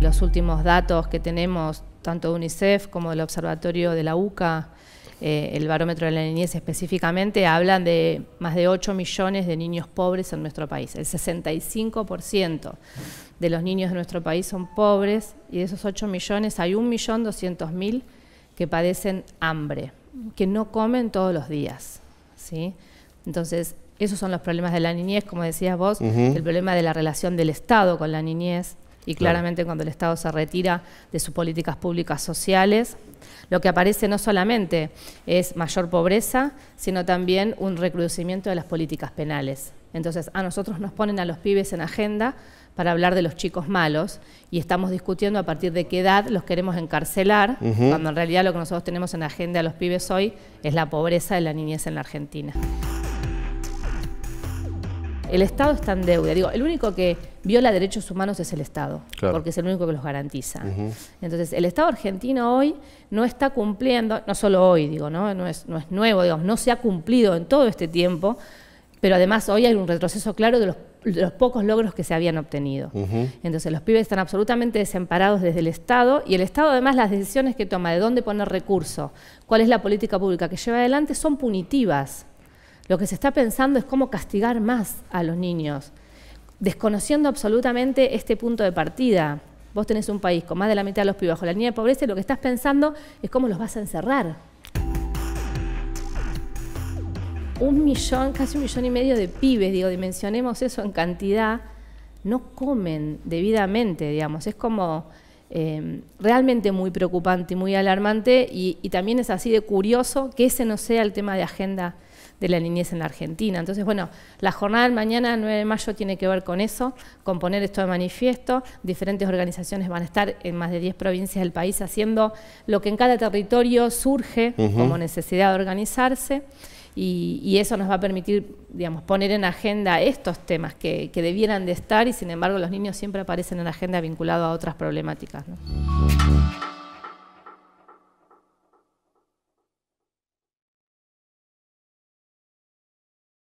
Los últimos datos que tenemos, tanto de UNICEF como del Observatorio de la UCA, eh, el barómetro de la niñez específicamente, hablan de más de 8 millones de niños pobres en nuestro país. El 65% de los niños de nuestro país son pobres y de esos 8 millones hay 1.200.000 que padecen hambre, que no comen todos los días. ¿sí? Entonces, esos son los problemas de la niñez, como decías vos, el problema de la relación del Estado con la niñez, y claramente cuando el Estado se retira de sus políticas públicas sociales, lo que aparece no solamente es mayor pobreza, sino también un recrudecimiento de las políticas penales. Entonces, a nosotros nos ponen a los pibes en agenda para hablar de los chicos malos y estamos discutiendo a partir de qué edad los queremos encarcelar, cuando en realidad lo que nosotros tenemos en agenda a los pibes hoy es la pobreza de la niñez en la Argentina. El Estado está en deuda. Digo, el único que viola derechos humanos es el Estado, porque es el único que los garantiza. Entonces, el Estado argentino hoy no está cumpliendo, no solo hoy, digo, ¿no? No es, nuevo, digamos, no se ha cumplido en todo este tiempo, pero además hoy hay un retroceso claro de los, pocos logros que se habían obtenido. Entonces, los pibes están absolutamente desamparados desde el Estado y el Estado, además, las decisiones que toma de dónde poner recursos, cuál es la política pública que lleva adelante, son punitivas. Lo que se está pensando es cómo castigar más a los niños, desconociendo absolutamente este punto de partida. Vos tenés un país con más de la mitad de los pibes bajo la línea de pobreza y lo que estás pensando es cómo los vas a encerrar. Un millón, casi un millón y medio de pibes, digo, dimensionemos eso en cantidad, no comen debidamente, digamos. Es como em, realmente muy preocupante y muy alarmante y, y también es así de curioso que ese no sea el tema de agenda de la niñez en la Argentina. Entonces, bueno, la jornada del mañana, 9 de mayo, tiene que ver con eso, con poner esto de manifiesto. Diferentes organizaciones van a estar en más de 10 provincias del país haciendo lo que en cada territorio surge como necesidad de organizarse. Y, eso nos va a permitir, digamos, poner en agenda estos temas que, debieran de estar y sin embargo los niños siempre aparecen en la agenda vinculados a otras problemáticas.